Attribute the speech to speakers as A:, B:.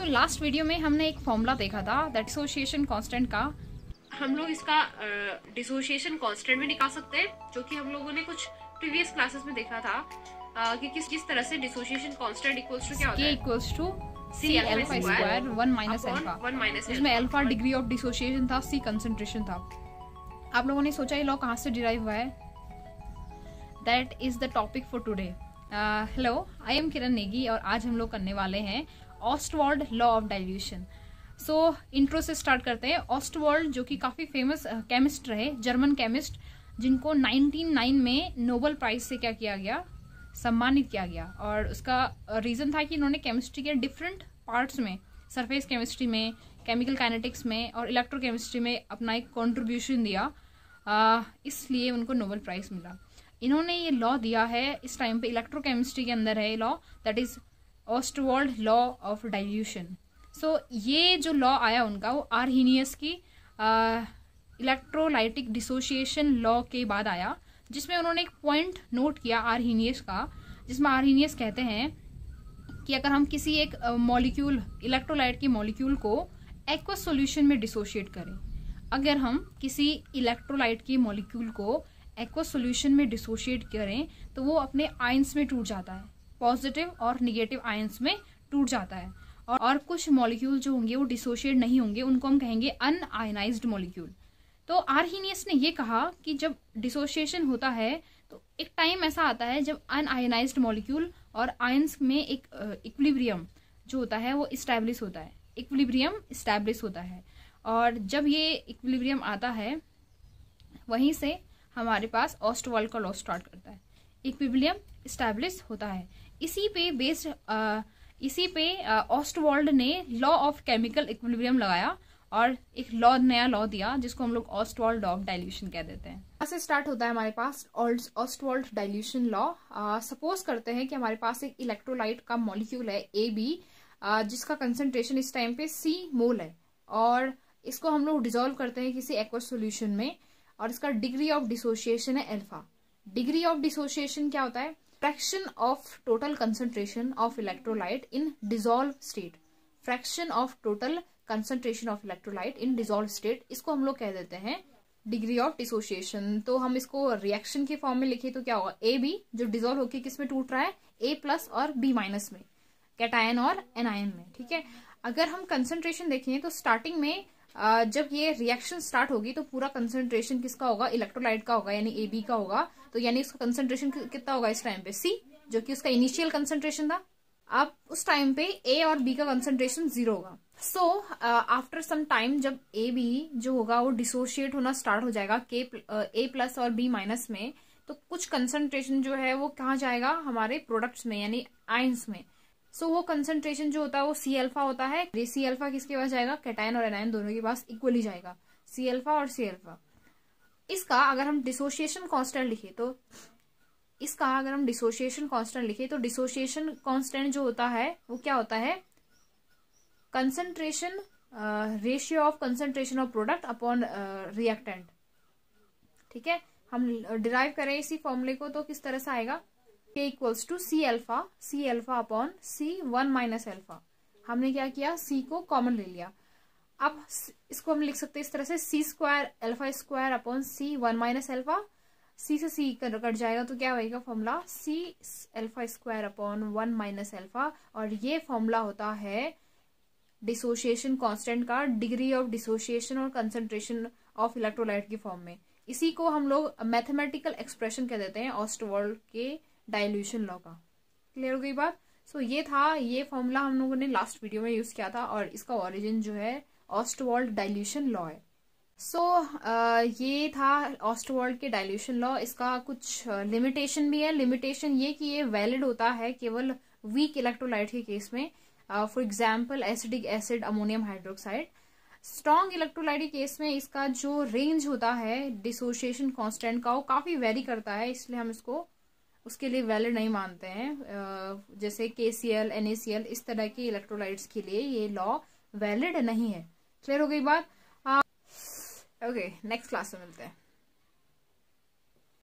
A: so last video में हमने एक फॉर्मूला देखा था डिसोसिएशन कांस्टेंट का हम लोग इसका डिसोसिएशन uh, कांस्टेंट भी निकाल सकते हैं जो कि हम लोगों ने कुछ प्रीवियस क्लासेस में देखा था uh, कि किस किस तरह से डिसोसिएशन कांस्टेंट इक्वल्स टू क्या होता है equals to C alpha square 1 minus alpha इसमें अल्फा डिग्री ऑफ डिसोसिएशन था सी कंसंट्रेशन था आप लोगों ने सोचा ये लॉ कहां से डिराइव हुआ है that is the topic for today hello I am Kiran Negi और आज हम लोग करने वाले हैं Ostwald law of dilution so intro से स्टार्ट करते हैं ऑस्टवर्ल्ड जो कि काफ़ी फेमस केमिस्ट रहे जर्मन केमिस्ट जिनको 1909 में नोबल प्राइज से क्या किया गया सम्मानित किया गया और उसका रीज़न uh, था कि इन्होंने केमिस्ट्री के डिफरेंट पार्ट्स में सरफेस केमिस्ट्री में केमिकल काइनेटिक्स में और इलेक्ट्रोकेमिस्ट्री में अपना एक कंट्रीब्यूशन दिया uh, इसलिए उनको नोबल प्राइज़ मिला इन्होंने ये लॉ दिया है इस टाइम पे इलेक्ट्रोकेमिस्ट्री के अंदर है ये law that is Ostwald law of dilution so ये जो लॉ आया उनका वो आरहीनियस की इलेक्ट्रोलाइटिक डिसोशिएशन लॉ के बाद आया जिसमें उन्होंने एक पॉइंट नोट किया आरहीनियस का जिसमें आरहीनियस कहते हैं कि अगर हम किसी एक मॉलिक्यूल इलेक्ट्रोलाइट के मॉलिक्यूल को एक्वा सोल्यूशन में डिसोशिएट करें अगर हम किसी इलेक्ट्रोलाइट के मॉलिक्यूल को एक्व सोल्यूशन में डिसोशिएट करें तो वो अपने आइंस में टूट जाता है पॉजिटिव और निगेटिव आयंस में टूट जाता है और, कुछ मॉलिक्यूल जो होंगे वो डिसोशिएट नहीं होंगे उनको हम कहेंगे अन आयनाइज्ड मॉलिक्यूल तो आर्नियस ने ये कहा कि जब डिसोशिएशन होता है तो एक टाइम ऐसा आता है जब अन आयनाइज्ड मॉलिक्यूल और आयंस में एक इक्विलिब्रियम जो होता है वो इस्टेब्लिश होता है इक्विलिब्रियम इस्टेब्लिश होता है और जब ये इक्विलिब्रियम आता है वहीं से हमारे पास ऑस्टवॉल का लॉ स्टार्ट करता है इक्विब्रियम इस्टेब्लिश होता है इसी पे बेस्ड इसी पे ऑस्टवर्ल्ड ने लॉ ऑफ केमिकल इक्विलिब्रियम लगाया और एक लॉ नया लॉ दिया जिसको हम लोग ऑस्टवर्ल्ड ऑफ डाइल्यूशन कह देते हैं से स्टार्ट होता है हमारे पास ऑस्टवर्ल्ड डाइल्यूशन लॉ सपोज करते हैं कि हमारे पास एक इलेक्ट्रोलाइट का मॉलिक्यूल है ए बी जिसका कंसेंट्रेशन इस टाइम पे सी मोल है और इसको हम लोग डिजोल्व करते हैं किसी एक्वा सोल्यूशन में और इसका डिग्री ऑफ डिसोसिएशन है एल्फा डिग्री ऑफ डिसोसिएशन क्या होता है fraction of total concentration of electrolyte in dissolve state fraction of total concentration of electrolyte in dissolve state इसको हम लोग कह देते हैं डिग्री ऑफ डिसोसिएशन तो हम इसको रिएक्शन के फॉर्म में लिखे तो क्या होगा ए बी जो डिजोल्व होकर किस में टूट रहा है ए प्लस और बी माइनस में कैटायन और एनआईएन में ठीक है अगर हम कंसेंट्रेशन देखें तो स्टार्टिंग में जब ये रिएक्शन स्टार्ट होगी तो पूरा कंसेंट्रेशन किसका होगा इलेक्ट्रोलाइट का होगा यानी ए बी का होगा तो यानी उसका कंसेंट्रेशन कितना होगा इस टाइम पे सी जो कि उसका इनिशियल कंसेंट्रेशन था अब उस टाइम पे ए और बी का कंसेंट्रेशन जीरो होगा सो आफ्टर सम टाइम जब ए बी जो होगा वो डिसोशिएट होना स्टार्ट हो जाएगा के ए प्लस और बी माइनस में तो कुछ कंसेंट्रेशन जो है वो कहाँ जाएगा हमारे प्रोडक्ट्स में यानी आइंस में सो so, वो कंसेंट्रेशन जो होता है वो सी एल्फा होता है सी एल्फा किसके पास जाएगा कैटाइन और एनाइन दोनों के पास इक्वली जाएगा सी एल्फा और सी एल्फा इसका अगर हम डिसोसिएशन कॉन्स्टेंट लिखे तो इसका अगर हम डिसोशिएशन कांस्टेंट लिखे तो डिसोशिएशन कांस्टेंट जो होता है वो क्या होता है concentration ratio of concentration of product upon reactant ठीक है हम डिराइव करें इसी फॉर्मूले को तो किस तरह से आएगा k equals to C alpha C alpha upon C one minus alpha हमने क्या किया सी को कॉमन ले लिया अब इसको हम लिख सकते हैं इस तरह से C square alpha square upon C one minus alpha C से सी कट जाएगा तो क्या होएगा formula C alpha square upon one minus alpha और ये फॉर्मूला होता है डिसोशिएशन कांस्टेंट का डिग्री ऑफ डिसोशिएशन और कंसंट्रेशन ऑफ इलेक्ट्रोलाइट की फॉर्म में इसी को हम लोग मैथमेटिकल एक्सप्रेशन कह देते हैं ऑस्टवर्ल्ड के डाइल्यूशन लॉ का क्लियर हो गई बात सो so, ये था ये फॉर्मूला हम लोगों ने लास्ट वीडियो में यूज किया था और इसका ऑरिजिन जो है ऑस्टवॉल्ड डाइल्यूशन लॉ है सो so, ये था ऑस्टवॉल्ड के डाइल्यूशन लॉ इसका कुछ लिमिटेशन भी है लिमिटेशन ये कि ये वैलिड होता है केवल वीक इलेक्ट्रोलाइट के केस में for example acidic acid ammonium hydroxide strong electrolyte case में इसका जो रेंज होता है डिसोशिएशन कांस्टेंट का वो काफी वेरी करता है इसलिए हम इसको उसके लिए वैलिड नहीं मानते हैं जैसे K C L N A C L इस तरह के इलेक्ट्रोलाइट्स के लिए ये लॉ वैलिड नहीं है क्लियर हो गई बात ओके नेक्स्ट क्लास में मिलते हैं